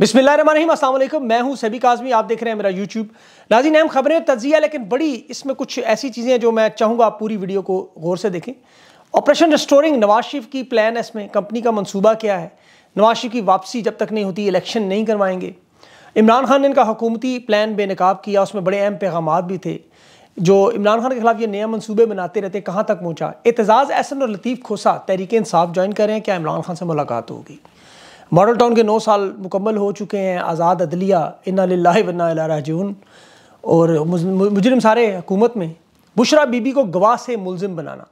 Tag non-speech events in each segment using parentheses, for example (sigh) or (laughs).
बिस्मिल्लाम मैं हूं सभी काजमी आप देख रहे हैं मेरा यूट्यूब नाजीन अहम खबरें तजिया लेकिन बड़ी इसमें कुछ ऐसी चीज़ें हैं जो मैं चाहूँगा आप पूरी वीडियो को गौर से देखें ऑपरेशन रिस्टोरिंग नवाज शरीफ की प्लान है इसमें कंपनी का मनसूबा क्या है नवाज शरीफ की वापसी जब तक नहीं होती इलेक्शन नहीं करवाएंगे इमरान खान ने इनका हुकूमती प्लान बेनकाब किया उसमें बड़े अहम पैगाम भी थे जो इमरान खान के खिलाफ ये नया मनसूबे बनाते रहते कहाँ तक पहुँचा एतजाज़ एहसन और लतीफ़ खोसा तहरीक इंसाफ ज्वाइन करें क्या इमरान खान से मुलाकात होगी मॉडल टाउन के नौ साल मुकम्मल हो चुके हैं आज़ाद अदलिया इन्ना लाला वन्ना राजून और मुजरम सारे हुकूमत में बुशरा बीबी को गवाह से मुलम बनाना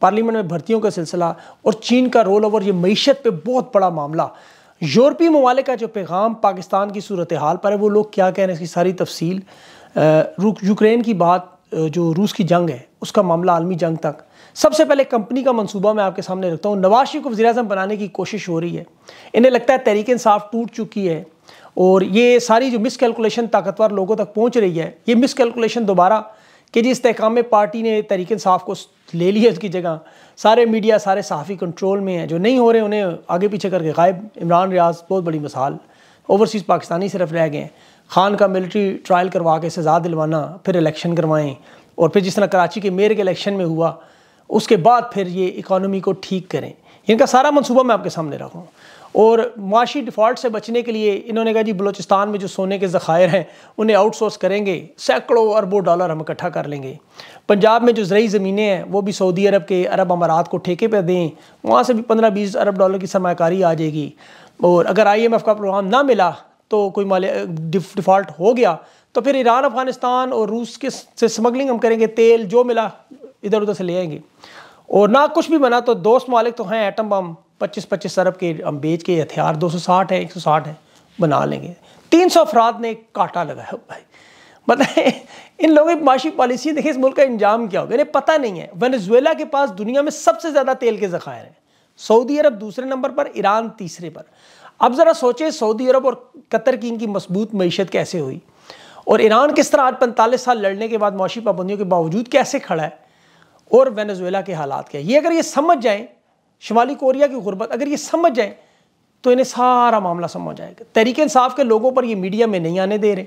पार्लियामेंट में भर्तियों का सिलसिला और चीन का रोल ओवर ये मीशत पर बहुत बड़ा मामला यूरोपीय ममालिक का जो पैगाम पाकिस्तान की सूरत हाल पर है वो लोग क्या कह रहे हैं इसकी सारी तफसील यूक्रेन की बात जो रूस की जंग है उसका मामला आलमी जंग तक सबसे पहले कंपनी का मंसूबा मैं आपके सामने रखता हूँ नवाज शरीफ को वजी अजम बनाने की कोशिश हो रही है इन्हें लगता है तहरीक इंसाफ टूट चुकी है और ये सारी जो मिस कैलकुलेशन ताकतवर लोगों तक पहुँच रही है ये मिस कैलकुलेशन दोबारा कि जी इसकाम पार्टी ने तहरीक इंसाफ को ले लिया उसकी जगह सारे मीडिया सारे सहाफ़ी कंट्रोल में हैं जो नहीं हो रहे उन्हें आगे पीछे करके गायब इमरान रियाज बहुत बड़ी मिसाल ओवरसीज़ पाकिस्तानी सिर्फ रह गए हैं खान का मिलिट्री ट्रायल करवा के सज़ा दिलवाना फिर इलेक्शन करवाएं और फिर जिस तरह कराची के मेयर के इलेक्शन में हुआ उसके बाद फिर ये इकानमी को ठीक करें इनका सारा मनसूबा मैं आपके सामने रखूँ और माशी डिफ़ॉल्ट से बचने के लिए इन्होंने कहा जी बलोचिस्तान में जो सोने के ज़खायर हैं उन्हें आउटसोर्स करेंगे सैकड़ों अरबों डॉलर हम इकट्ठा कर लेंगे पंजाब में जो ज़रूरी ज़मीनें हैं वो भी सऊदी अरब के अरब अमारात को ठेके पर दें वहाँ से भी पंद्रह बीस अरब डॉलर की सरमाकारी आ जाएगी और अगर आई एम एफ़ का प्रोग्राम ना मिला तो कोई माल डिफ़ॉल्ट हो गया तो फिर ईरान अफ़गानिस्तान और रूस के से स्मगलिंग हम करेंगे तेल जो मिला इधर उधर से ले आएंगे और ना कुछ भी बना तो दोस्त मालिक तो हैं एटम बम पच्चीस पच्चीस अरब के हम बेच के हथियार दो सौ साठ है एक सौ साठ है बना लेंगे तीन सौ अफराद ने काटा लगाया भाई मतलब इन लोगों की माशी पॉलिसी देखिए इस मुल्क का इंजाम क्या होगा इन्हें पता नहीं है वेनेजुएला के पास दुनिया में सबसे ज़्यादा तेल के ज़खायर हैं सऊदी अरब दूसरे नंबर पर ईरान तीसरे पर अब ज़रा सोचें सऊदी अरब और कतर की इनकी मजबूत मीशत कैसे हुई और ईरान किस तरह आज पैंतालीस साल लड़ने के बाद मौशी पाबंदियों के बावजूद कैसे खड़ा है और वेनेजुएला के हालात क्या ये अगर ये समझ जाएँ शुमाली कोरिया की गुर्बत अगर ये समझ जाएं तो इन्हें सारा मामला समझ आएगा तहरीक इंसाफ के लोगों पर ये मीडिया में नहीं आने दे रहे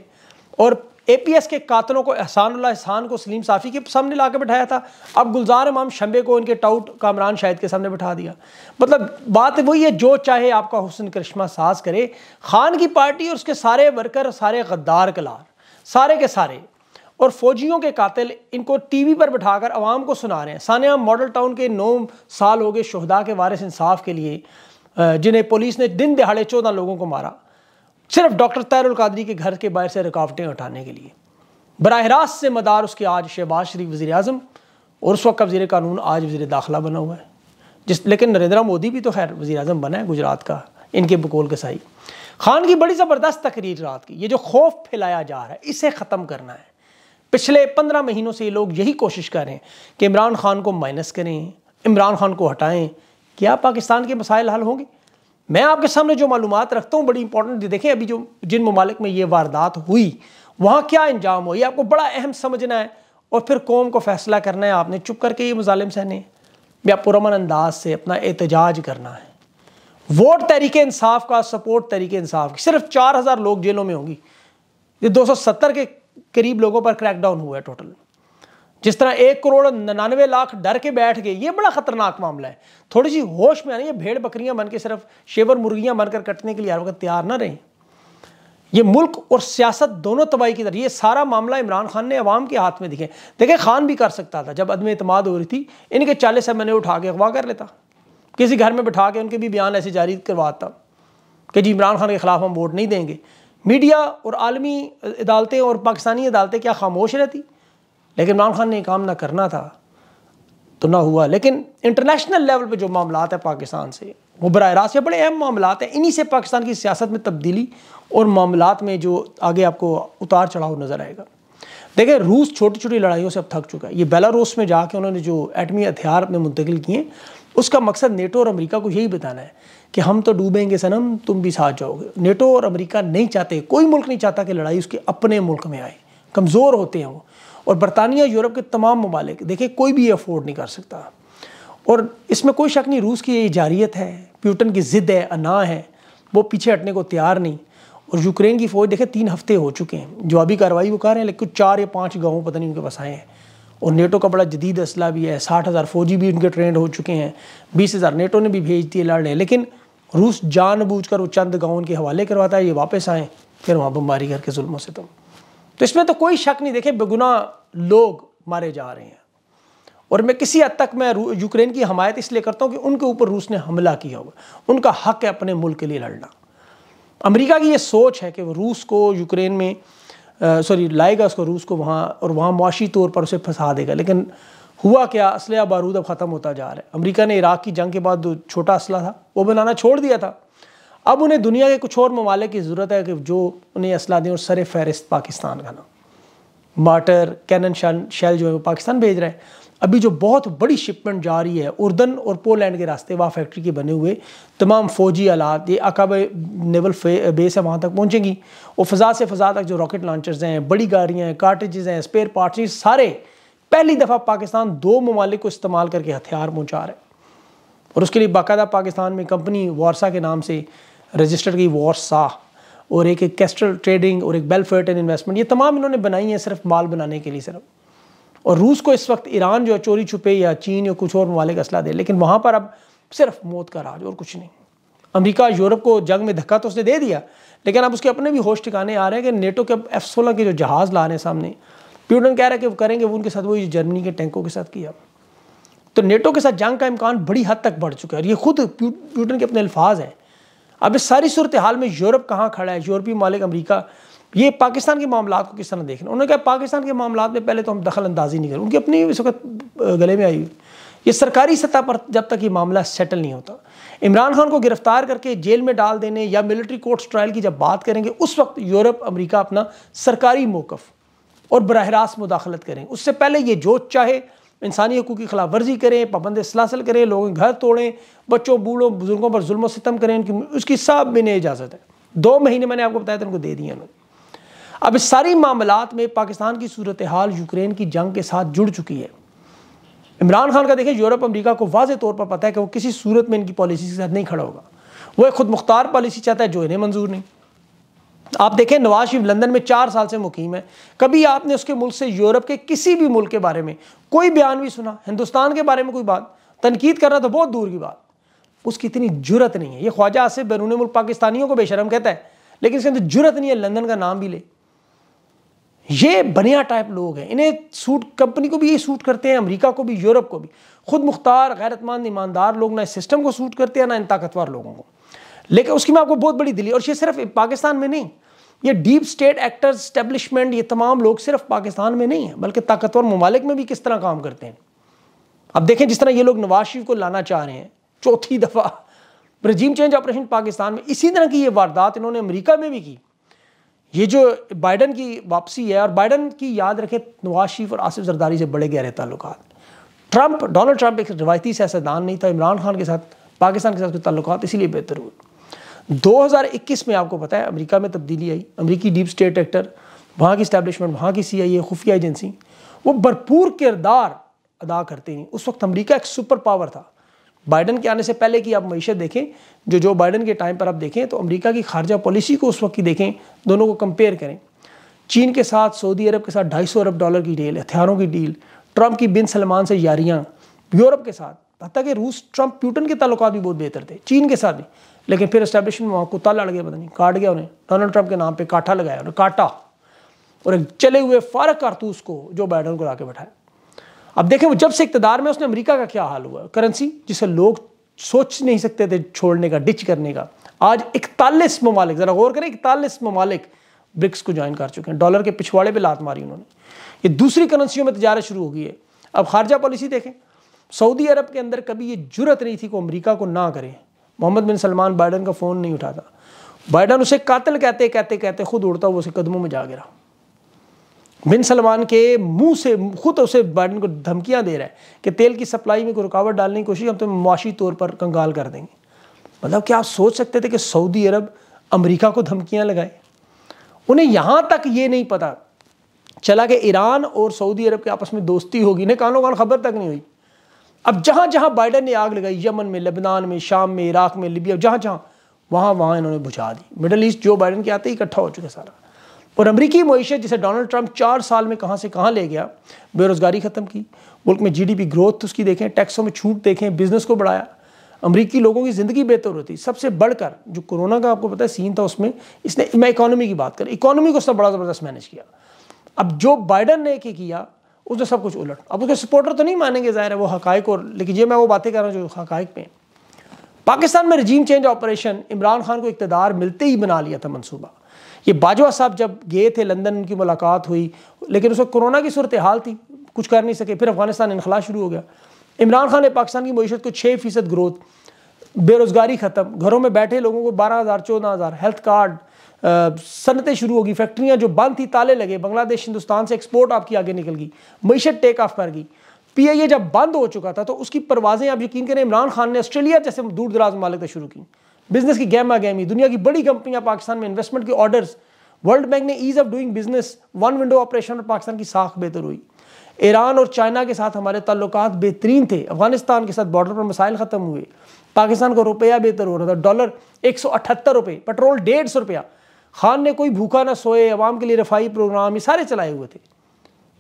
और ए पी एस के कातलों को एहसान एहसान को सलीम साफ़ी के सामने ला के बैठाया था अब गुलजार इमाम शंबे को इनके टाउट कामरान शाहिद के सामने बैठा दिया मतलब बात वही है जो चाहे आपका हुसन करिश्मा साज करे खान की पार्टी और उसके सारे वर्कर सारे गद्दार कलार सारे के सारे और फौजियों के कातिल इनको टीवी पर बिठाकर आवाम को सुना रहे हैं सानिया मॉडल टाउन के नौ साल हो गए शहदा के वारिस इंसाफ के लिए जिन्हें पुलिस ने दिन दिहाड़े चौदह लोगों को मारा सिर्फ डॉक्टर तैरुल कादरी के घर के बाहर से रुकावटें उठाने के लिए बरह रास्त से मदार उसके आज शहबाज शरीफ वजी अजम और उस वक्त का वजीर कानून आज वजीर दाखिला बना हुआ है जिस लेकिन नरेंद्र मोदी भी तो खैर वजी अजम बना है गुजरात का इनके बकोल कसाई खान की बड़ी ज़बरदस्त तकरीर रात की ये जो खौफ फैलाया जा रहा है इसे ख़त्म करना है पिछले पंद्रह महीनों से लोग यही कोशिश कर रहे हैं कि इमरान खान को माइनस करें इमरान खान को हटाएं क्या पाकिस्तान के मसाइल हल होंगे मैं आपके सामने जो मालूम रखता हूँ बड़ी इंपॉर्टेंट देखें अभी जो जिन ममालिक में ये वारदात हुई वहाँ क्या इंजाम हुआ आपको बड़ा अहम समझना है और फिर कौम को फैसला करना है आपने चुप करके ये मुजालिम सहने या पुरमन अंदाज से अपना एहतजाज करना है वोट तरीके इंसाफ का सपोर्ट तरीके इंसाफ की सिर्फ चार हज़ार लोग जेलों में होंगी ये दो सौ सत्तर के करीब लोगों पर क्रैकडाउन हुआ है टोटल जिस तरह एक करोड़ निन्यानवे लाख डर के बैठ गए ये बड़ा खतरनाक मामला है थोड़ी सी होश में आनी ये भेड़ बकरियां बनकर सिर्फ शेवर मुर्गियां बनकर कटने के लिए हर वक्त तैयार ना रहें ये मुल्क और सियासत दोनों तबाही की तरह ये सारा मामला इमरान खान ने अवाम के हाथ में दिखे देखे खान भी कर सकता था जब अदम अतमाद हो रही थी इनके चालीस एम उठा के अगवा कर लेता किसी घर में बैठा के उनके भी बयान ऐसे जारी करवाता कि जी इमरान खान के खिलाफ हम वोट नहीं देंगे मीडिया और आलमी अदालतें और पाकिस्तानी अदालतें क्या खामोश रहती लेकिन इमरान खान ने काम ना करना था तो ना हुआ लेकिन इंटरनेशनल लेवल पर जो मामला है पाकिस्तान से वो बर रास्त बड़े अहम मामला हैं इन्हीं से पाकिस्तान की सियासत में तब्दीली और मामला में जो आगे आपको उतार चढ़ाव नज़र आएगा देखिए रूस छोटी छोटी लड़ाइयों से अब थक चुका है ये बेलारूस में जाके उन्होंने जो एटमी हथियार में मुंतकिल किए उसका मकसद नेटो और अमेरिका को यही बताना है कि हम तो डूबेंगे सनम तुम भी साथ जाओगे नेटो और अमेरिका नहीं चाहते कोई मुल्क नहीं चाहता कि लड़ाई उसके अपने मुल्क में आए कमज़ोर होते हैं वो और बरतानिया यूरोप के तमाम ममालिक देखिए कोई भी अफोर्ड नहीं कर सकता और इसमें कोई शक नहीं रूस की ये जारियत है प्यूटन की ज़िद्द है अना है वो पीछे हटने को तैयार नहीं और यूक्रेन की फ़ौज देखे तीन हफ्ते हो चुके हैं जवाबी कार्रवाई वो कर रहे हैं लेकिन चार या पाँच गाँव पता नहीं उनके पास आए हैं और नेटो का बड़ा जदीद असला भी है साठ हज़ार फौजी भी उनके ट्रेंड हो चुके हैं बीस हज़ार नेटो ने भी भेज दिए लड़ रहे हैं लेकिन रूस जानबूझकर वो चंद गांव उनके हवाले करवाता है ये वापस आए फिर वहाँ बमबारी करके जुल्मों से तुम तो इसमें तो कोई शक नहीं देखे बेगुना लोग मारे जा रहे हैं और मैं किसी हद तक मैं यूक्रेन की हमायत इसलिए करता हूँ कि उनके ऊपर रूस ने हमला किया हुआ उनका हक है अपने मुल्क के लिए लड़ना अमेरिका की ये सोच है कि वो रूस को यूक्रेन में सॉरी लाएगा उसको रूस को वहाँ और वहाँ मुआशी तौर पर उसे फंसा देगा लेकिन हुआ क्या असलह बारूद अब ख़त्म होता जा रहा है अमेरिका ने इराक़ की जंग के बाद जो छोटा असला था वो बनाना छोड़ दिया था अब उन्हें दुनिया के कुछ और ममालिक की ज़रूरत है कि जो उन्हें असला दें और सर फहरिस्त पाकिस्तान का ना मार्टर कैनन शैल शैल जो है वो पाकिस्तान भेज रहे हैं अभी जो बहुत बड़ी शिपमेंट जा रही है उर्दन और पोलैंड के रास्ते वहाँ फैक्ट्री के बने हुए तमाम फ़ौजी आलात ये अकब नेवल बेस है वहाँ तक पहुँचेंगी और फ़जा से फ़जा तक जो रॉकेट लॉन्चर्स हैं बड़ी गाड़ियाँ हैं कार्टेज हैं स्पेयर पार्ट्स सारे पहली दफ़ा पाकिस्तान दो ममालिक को इस्तेमाल करके हथियार पहुँचा रहा है और उसके लिए बाकायदा पाकिस्तान में कंपनी वारसा के नाम से रजिस्टर्ड की वारसा और एक कैस्टल ट्रेडिंग और एक बेलफेट एंड इन्वेस्टमेंट ये तमाम इन्होंने बनाई है सिर्फ माल बनाने के लिए सिर्फ और रूस को इस वक्त ईरान जो है चोरी छुपे या चीन या कुछ और ममालिक असला दे लेकिन वहाँ पर अब सिर्फ मौत का राज और कुछ नहीं अमेरिका यूरोप को जंग में धक्का तो उसने दे दिया लेकिन अब उसके अपने भी होश ठिकाने आ रहे हैं कि नेटो के अब एफ सोलह के जो जहाज़ ला रहे हैं सामने प्यूटन कह रहा है कि वो करेंगे वो उनके साथ वही जर्मनी के टैंकों के साथ किया तो नेटो के साथ जंग का इम्कान बड़ी हद तक बढ़ चुका है और ये खुद प्यूटन के अपने अल्फाज हैं अब इस सारी सूरत हाल में यूरोप कहाँ खड़ा है यूरोपीय मालिक अमरीका ये पाकिस्तान के मामला को किस तरह देख रहे हैं उन्होंने कहा पाकिस्तान के मामला में पहले तो हम दखल अंदाजी नहीं करें उनकी अपनी इस वक्त गले में आई हुई ये सरकारी सतह पर जब तक ये मामला सेटल नहीं होता इमरान खान को गिरफ्तार करके जेल में डाल देने या मिलिट्री कोर्ट्स ट्रायल की जब बात करेंगे उस वक्त यूरोप अमेरिका अपना सरकारी मौकफ और बरह रास्त मुदाखलत करें उससे पहले ये जो चाहे इंसानी हकूक़ की खिलाफ वर्जी करें पाबंद सलासल करें लोगों के घर तोड़ें बच्चों बूढ़ों बुज़ुर्गों पर जुल्म सितम करें उनकी उसकी सब में इजाज़त है दो महीने मैंने आपको बताया था उनको दे दिए उन्होंने अब इस सारी मामलात में पाकिस्तान की सूरत हाल यूक्रेन की जंग के साथ जुड़ चुकी है इमरान खान का देखें यूरोप अमरीका को वाज तौर पर पता है कि वो किसी सूरत में इनकी पॉलिसी के साथ नहीं खड़ा होगा वो एक खुद मुख्तार पॉलिसी चाहता है जो इन्हें मंजूर नहीं आप देखें नवाज शरीफ लंदन में चार साल से मुकीम है कभी आपने उसके मुल्क से यूरोप के किसी भी मुल्क के बारे में कोई बयान भी सुना हिंदुस्तान के बारे में कोई बात तनकीद करना तो बहुत दूर की बात उसकी इतनी जुरत नहीं है ये ख्वाजा आसिफ बैरून मुल्क पाकिस्तानियों को बेशरम कहता है लेकिन इसके अंदर जुरत नहीं है लंदन का नाम भी ले ये बनिया टाइप लोग हैं इन्हें सूट कंपनी को भी ये सूट करते हैं अमेरिका को भी यूरोप को भी खुद मुख्तार गैरतमंद ईमानदार लोग ना इस सिस्टम को सूट करते हैं ना इन ताकतवर लोगों को लेकिन उसकी मैं आपको बहुत बड़ी दिली और ये सिर्फ पाकिस्तान में नहीं ये डीप स्टेट एक्टर्स स्टेब्लिशमेंट ये तमाम लोग सिर्फ पाकिस्तान में नहीं है बल्कि ताकतवर ममालिक में भी किस तरह काम करते हैं अब देखें जिस तरह ये लोग नवाज शरीफ को लाना चाह रहे हैं चौथी दफ़ा रजीम चेंज ऑपरेशन पाकिस्तान में इसी तरह की ये वारदात इन्होंने अमरीका में भी की ये जो बाइडन की वापसी है और बाइडन की याद रखे नवाज शरीफ और आसिफ जरदारी से बड़े गहरे ताल्लुक ट्रंप डोनाल्ड ट्रंप एक रवायती सियासतदान नहीं था इमरान खान के साथ पाकिस्तान के साथ कोई ताल्लुक इसीलिए बेहतर हुए 2021 में आपको पता है अमेरिका में तब्दीली आई अमेरिकी डीप स्टेट एक्टर वहाँ की इस्टेब्लिशमेंट वहाँ की सी आई ए खुफिया एजेंसी वो भरपूर किरदार अदा करती हैं उस वक्त अमेरिका एक सुपर पावर था बाइडन के आने से पहले की आप मीशत देखें जो जो बाइडन के टाइम पर आप देखें तो अमरीका की खारजा पॉलिसी को उस वक्त की देखें दोनों को कंपेयर करें चीन के साथ सऊदी अरब के साथ ढाई सौ अरब डॉलर की डील हथियारों की डील ट्रंप की बिन सलमान से यारियाँ यूरोप के साथ हत्या कि रूस ट्रंप प्यूटन के तलुक भी बहुत बेहतर थे चीन के साथ भी लेकिन फिर इस्टेब्लिशमेंट वहाँ कुत्ता लड़ गया पता नहीं काट गया उन्हें डोनाल्ड ट्रंप के नाम पर काटा लगाया उन्हें काटा और एक चले हुए फारक कारतूस को जो बाइडन को ला के बैठाया अब देखें वो जब से इकतदार में उसने अमरीका का क्या हाल हुआ करेंसी जिसे लोग सोच नहीं सकते थे छोड़ने का डिच करने का आज इकतालीस ममालिक ज़रा गौर करें इकतालीस ममालिक ब्रिक्स को ज्वाइन कर चुके हैं डॉलर के पिछवाड़े पे लात मारी उन्होंने ये दूसरी करेंसियों में तजारत शुरू हो गई है अब खारजा पॉलिसी देखें सऊदी अरब के अंदर कभी ये जरूरत नहीं थी कि अमरीका को ना करें मोहम्मद बिन सलमान बाइडन का फ़ोन नहीं उठाता बाइडन उसे कातल कहते कहते कहते खुद उड़ता हुआ उसे कदमों में जा गिरा बिन सलमान के मुंह से खुद उसे बाइडन को धमकियां दे रहा है कि तेल की सप्लाई में कोई रुकावट डालने की कोशिश हम तुम्हें मुआशी तौर पर कंगाल कर देंगे मतलब क्या आप सोच सकते थे कि सऊदी अरब अमेरिका को धमकियां लगाए उन्हें यहाँ तक ये नहीं पता चला कि ईरान और सऊदी अरब के आपस में दोस्ती होगी इन्हें कानों कान खबर तक नहीं हुई अब जहाँ जहाँ बाइडन ने आग लगाई यमन में लेबनान में शाम में इराक में लिबिया जहाँ जहाँ वहाँ वहाँ इन्होंने बुझा दी मिडल ईस्ट जो बाइडन के आते ही इकट्ठा हो चुका सारा और अमरीकी मीशत जिसे डोनाल्ड ट्रंप चार साल में कहाँ से कहाँ ले गया बेरोज़गारी ख़त्म की मुल्क में जी ग्रोथ उसकी देखें टैक्सों में छूट देखें बिज़नेस को बढ़ाया अमरीकी लोगों की ज़िंदगी बेहतर होती सबसे बढ़कर जो कोरोना का आपको पता है सीन था उसमें इसने मैं इकोनॉमी की बात कर इकोनॉमी को उसने बड़ा ज़बरदस्त मैनेज किया अब जो बाइडन ने क्या किया उसने सब कुछ उलट अब उसके सपोर्टर तो नहीं मानेंगे ज़ाहिर है वो हक़ और लेकिन ये मैं वो बातें कर रहा हूँ जो हक पे हैं पाकिस्तान में regime change operation Imran Khan को इकतदार मिलते ही बना लिया था मनसूबा ये बाजवा साहब जब गए थे लंदन उनकी मुलाकात हुई लेकिन उस कोरोना की सूरत हाल थी कुछ कर नहीं सके फिर अफगानिस्तान इनखला शुरू हो गया इमरान खान ने पाकिस्तान की मीशत को छः फीसद ग्रोथ बेरोज़गारी ख़त्म घरों में बैठे लोगों को बारह हज़ार चौदह हज़ार हेल्थ कार्ड सनतें शुरू होगी फैक्ट्रियाँ जो बंद थी ताले लगे बांग्लादेश हिंदुस्तान से एक्सपोर्ट आपकी आगे निकल गई मीशत टेक ऑफ कर गई पी आई ए जब बंद हो चुका था तो उसकी परवाजें आप यकीन करें इमरान खान ने ऑस्ट्रेलिया जैसे दूर दराज ममालिक से शुरू की बिजनेस की गैमा गैमी दुनिया की बड़ी कंपनियां पाकिस्तान में इन्वेस्टमेंट के ऑर्डर्स वर्ल्ड बैंक ने ease of doing business one window operation और पाकिस्तान की साख बेहतर हुई ईरान और चाइना के साथ हमारे ताल्लुक बेहतरीन थे अफगानिस्तान के साथ बॉर्डर पर मसाइल ख़त्म हुए पाकिस्तान को रुपया बेहतर हो रहा था डॉलर एक सौ अठहत्तर रुपये पेट्रोल डेढ़ सौ रुपया खान ने कोई भूखा ना सोए अवाम के लिए रफाई प्रोग्राम ये सारे चलाए हुए थे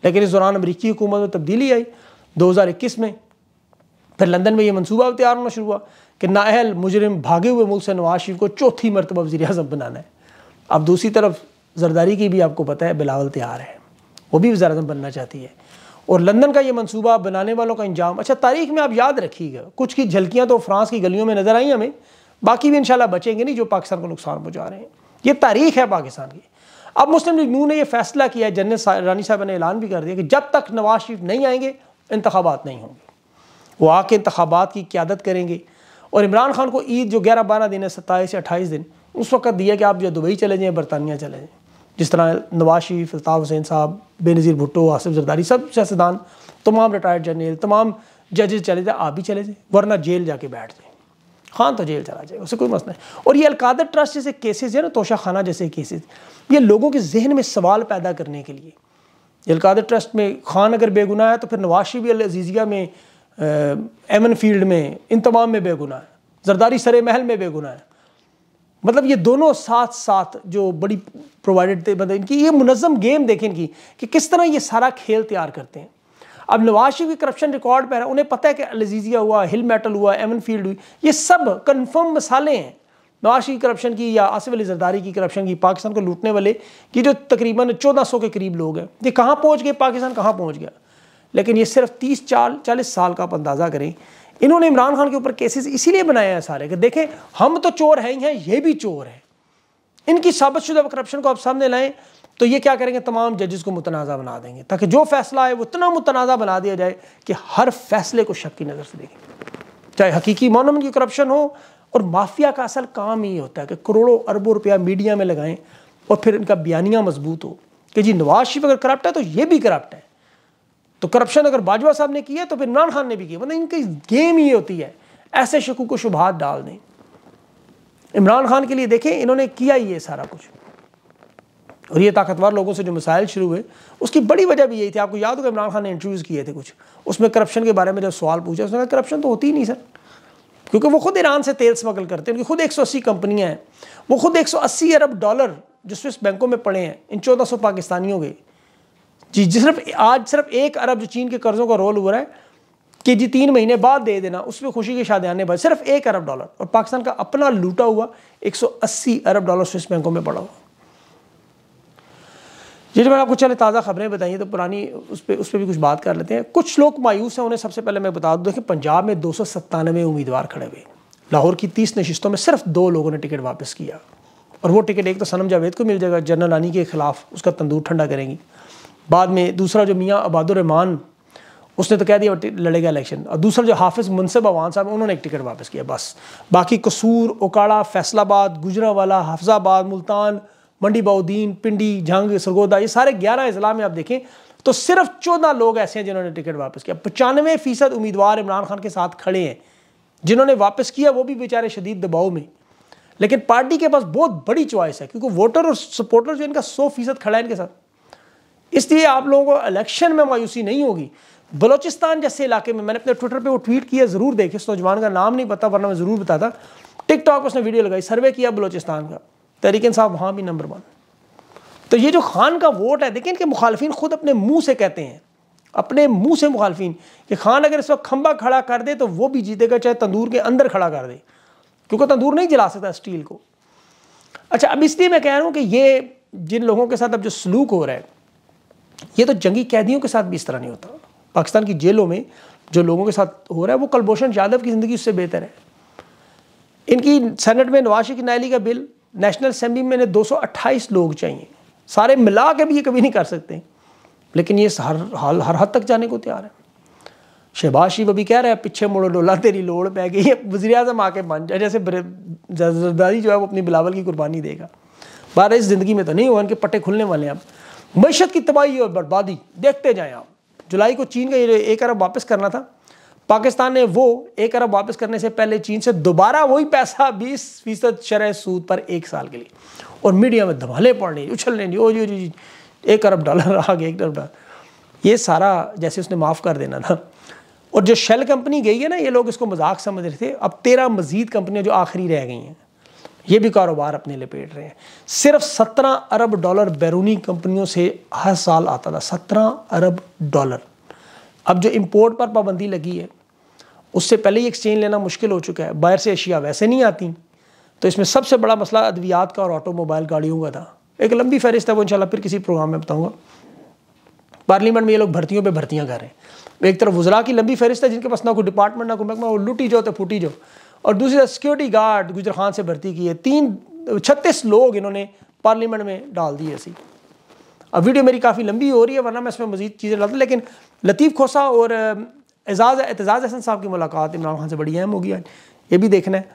लेकिन इस दौरान अमरीकी हुकूमत में तब्दीली आई 2021 में फिर लंदन में ये मनसूबा तैयार होना शुरू हुआ कि नाहल मुजरम भागे हुए मुल्क से नवाज शरीफ को चौथी मरतबा वजी अजम बनाना है अब दूसरी तरफ जरदारी की भी आपको पता है बिलावल तैयार है वो भी वजार अजम बनना चाहती है और लंदन का ये मनसूबा बनाने वालों का इंजाम अच्छा तारीख में आप याद रखिएगा कुछ की झलकियाँ तो फ्रांस की गलियों में नज़र आई हमें बाकी भी इंशाल्लाह बचेंगे नहीं जो पाकिस्तान को नुकसान पहुँचा रहे हैं ये तारीख है पाकिस्तान की अब मुस्लिम लीग नू ने यह फैसला किया जनरल सा, रानी साहब ने ऐलान भी कर दिया कि जब तक नवाज शरीफ नहीं आएंगे इंतबात नहीं होंगे वो आके इंतबात की क्यादत करेंगे और इमरान खान को ईद जो ग्यारह बारह दिन है सत्ताईस या अट्ठाईस दिन उस वक्त दिया कि आप जो दुबई चले जाएँ बरतानिया चले जाएँ जिस तरह नवाज शरीफ अल्ताफ़ हुसैन साहब बेनज़ीर भुट्टो आसिफ जरदारी सब सियासदान तमाम रिटायर्ड जनरल तमाम जजेस चले जाए आप भी चले जाए वरना जेल जाके बैठ जाए खान तो जेल चला जाएगा उससे कोई मसला नहीं और ये अलकादर ट्रस्ट जैसे केसेस है ना तोशा खाना जैसे केसेस ये लोगों के जहन में सवाल पैदा करने के लिए अलकादर ट्रस्ट में खान अगर बेगुनाह है तो फिर नवाज शरीफ अल अजीज़िया में एमन फील्ड में इन तमाम में बेगुनाह है जरदारी सरे महल में बेगुनाह है मतलब ये दोनों साथ साथ जो बड़ी प्रोवाइडेड थे मतलब इनकी ये मुनज़म गेम देखें इनकी कि किस तरह ये सारा खेल तैयार करते हैं अब नवाज शरीफ की करप्शन रिकॉर्ड पर है उन्हें पता है कि अलजीजिया हुआ हिल मेटल हुआ एमन फील्ड हुई ये सब कन्फर्म मसाले हैं नवाज शरीफ करप्शन की या आसिफ अली जरदारी की करप्शन की पाकिस्तान को लूटने वाले की जो तकरीबन चौदह सौ के करीब लोग हैं ये कहाँ पहुँच गए पाकिस्तान कहाँ पहुँच गया लेकिन ये सिर्फ तीस चाल चालीस साल का आप अंदाज़ा करें इन्होंने इमरान खान के ऊपर केसेस इसीलिए बनाए हैं सारे कि देखें हम तो चोर हैं ही हैं ये भी चोर हैं इनकी साबित शुदा करप्शन को आप सामने लाएँ तो ये क्या करेंगे तमाम जजेस को मुतनाज़ा बना देंगे ताकि जो फैसला आए वो इतना मुतनाज़ा बना दिया जाए कि हर फैसले को शक की नज़र से देखें चाहे हकीकी मोनम की करप्शन हो और माफिया का असल काम ही होता है कि करोड़ों अरबों रुपया मीडिया में लगाएं और फिर इनका बयानिया मजबूत हो कि जी नवाज शरीफ अगर करप्ट है तो ये भी करप्ट है तो करप्शन अगर बाजवा साहब ने किया तो फिर इमरान खान ने भी किया मतलब इनकी गेम ही होती है ऐसे शकू को शुभात डाल दें इमरान खान के लिए देखें इन्होंने किया ही ये सारा कुछ और ये ताकतवर लोगों से जो मिसाइल शुरू हुए उसकी बड़ी वजह भी यही थी आपको याद होगा इमरान खान ने इंटरव्यूज़ किए थे कुछ उसमें करप्शन के बारे में जब सवाल पूछा उसने कहा करप्शन तो होती ही नहीं सर क्योंकि वो खुद ईरान से तेल स्मगल करते हैं उनकी खुद 180 कंपनियां हैं वो खुद 180 अरब डॉलर जो स्विस बैंकों में पड़े हैं इन सौ पाकिस्तानियों के जी सिर्फ आज सिर्फ एक अरब जो चीन के कर्ज़ों का रोल हो रहा है कि जी तीन महीने बाद दे देना पर खुशी के शादियाने भाई सिर्फ एक अरब डॉलर और पाकिस्तान का अपना लूटा हुआ 180 अरब डॉलर स्विस बैंकों में पड़ा हुआ जी मैंने आपको चले ताज़ा खबरें बताइए तो पुरानी उस पर उस पर भी कुछ बात कर लेते हैं कुछ लोग मायूस हैं उन्हें सबसे पहले मैं बता दूँ कि पंजाब में दो सौ सत्तानवे उम्मीदवार खड़े हुए लाहौर की तीस नशस्तों में सिर्फ दो लोगों ने टिकट वापस किया और वो टिकट एक तो सनम जावेद को मिल जाएगा जनरल रानी के खिलाफ उसका तंदूर ठंडा करेंगी बाद में दूसरा जो मियाँ अबादुररहमान उसने तो कह दिया लड़ेगा इलेक्शन और दूसरा जो हाफिज मुनसब अवान साहब उन्होंने एक टिकट वापस किया बस बाकी कसूर ओकाड़ा फैसलाबाद गुजरावाला हाफजाबाद मुल्तान मंडी बाउद्दीन पिंडी जंग सरगोदा ये सारे ग्यारह अजला में आप देखें तो सिर्फ चौदह लोग ऐसे हैं जिन्होंने टिकट वापस किया पचानवे फीसद उम्मीदवार इमरान खान के साथ खड़े हैं जिन्होंने वापस किया वो भी बेचारे शदीद दबाव में लेकिन पार्टी के पास बहुत बड़ी चॉइस है क्योंकि वोटर और सपोर्टर जो इनका सौ फीसद खड़ा है इनके साथ इसलिए आप लोगों को इलेक्शन में मायूसी नहीं होगी बलोचिस्तान जैसे इलाके में मैंने अपने ट्विटर पे वो ट्वीट किया ज़रूर देखे उस नौजवान का नाम नहीं पता वरना मैं ज़रूर बताता टिकटॉक उसने वीडियो लगाई सर्वे किया बलोचिस्तान का तहरीक साहब वहाँ भी नंबर वन तो ये जो खान का वोट है देखिए इनके मुखालफी खुद अपने मुँह से कहते हैं अपने मुँह से मुखालफी कि खान अगर इस वक्त खंबा खड़ा कर दे तो वो भी जीतेगा चाहे तंदूर के अंदर खड़ा कर दे क्योंकि तंदूर नहीं जला सकता स्टील को अच्छा अब इसलिए मैं कह रहा हूँ कि ये जिन लोगों के साथ अब जो सलूक हो रहा है ये तो जंगी कैदियों के साथ भी इस तरह नहीं होता पाकिस्तान की जेलों में जो लोगों के साथ हो रहा है वो कलभूषण यादव की ज़िंदगी उससे बेहतर है इनकी सेनेट में नवाज शिक नायली का बिल नेशनल असम्बली में इन्हें अट्ठाईस लोग चाहिए सारे मिला के भी ये कभी नहीं कर सकते लेकिन ये हर हाल हर हद तक जाने को तैयार है शहबाज शिफ अभी कह रहे हैं पीछे मुड़ो डोला तेरी लोड़ पै गई वजी अजम आके बन जाए जैसे जरदारी जो है वो अपनी बिलावल की कुर्बानी देगा बारह इस ज़िंदगी में तो नहीं हुआ इनके पट्टे खुलने वाले हैं अब मीशत की तबाही और बर्बादी देखते जाएँ आप जुलाई को चीन का ये एक अरब वापस करना था पाकिस्तान ने वो एक अरब वापस करने से पहले चीन से दोबारा वही पैसा बीस फीसद शरह सूद पर एक साल के लिए और मीडिया में धमाले पड़ने उछलने जी ओ जी जी एक अरब डॉलर (laughs) आ गया एक अरब डॉलर ये सारा जैसे उसने माफ़ कर देना था और जो शेल कंपनी गई है ना ये लोग इसको मजाक समझ रहे थे अब तेरह मजीद कंपनियाँ जो आखिरी रह गई हैं ये भी कारोबार अपने लपेट रहे हैं सिर्फ 17 अरब डॉलर बैरूनी कंपनियों से हर साल आता था 17 अरब डॉलर अब जो इम्पोर्ट पर पाबंदी लगी है उससे पहले ही एक्सचेंज लेना मुश्किल हो चुका है बाहर से अशिया वैसे नहीं आती तो इसमें सबसे बड़ा मसला अद्वियात का और ऑटोमोबाइल गाड़ियों का था एक लंबी फहरिस्त है वो इनशाला फिर किसी प्रोग्राम में बताऊँगा पार्लियामेंट में ये लोग भर्तियों पर भर्तियाँ कर रहे हैं एक तरफ वजरा की लंबी फहरिस्त है जिनके पास ना कोई डिपार्टमेंट ना कोई महकमा वो लुटी जाओ तो फूटी जाओ और दूसरी सिक्योरिटी गार्ड गुजर खान से भर्ती की है तीन छत्तीस लोग इन्होंने पार्लियामेंट में डाल दिए सी अब वीडियो मेरी काफ़ी लंबी हो रही है वरना मैं इसमें मजीद चीज़ें डालता लेकिन लतीफ़ खोसा और एजाज़ एतजाज़ हसन साहब की मुलाकात इमरान खान से बड़ी अहम होगी ये भी देखना है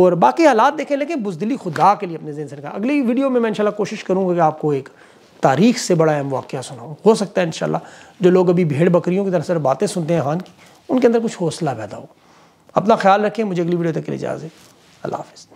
और बाकी हालात देखें लेकिन बुजदिली खुदा के लिए अपने जहन से अगली वीडियो में मैं इंशाल्लाह कोशिश करूँगा कि आपको एक तारीख से बड़ा अहम वाक्य सुनाऊँ हो सकता है इंशाल्लाह जो लोग अभी भेड़ बकरियों की तरह से बातें सुनते हैं खान की उनके अंदर कुछ हौसला पैदा हो अपना ख्याल रखें मुझे अगली वीडियो तक के लिए इजाज़त अल्लाह हाफिज़